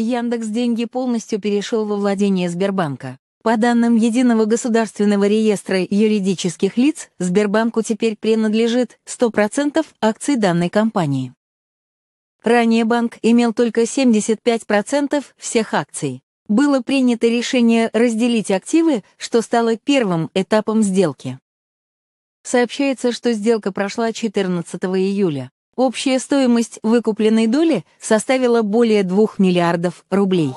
Яндекс деньги полностью перешел во владение Сбербанка. По данным Единого государственного реестра юридических лиц, Сбербанку теперь принадлежит 100% акций данной компании. Ранее банк имел только 75% всех акций. Было принято решение разделить активы, что стало первым этапом сделки. Сообщается, что сделка прошла 14 июля. Общая стоимость выкупленной доли составила более 2 миллиардов рублей.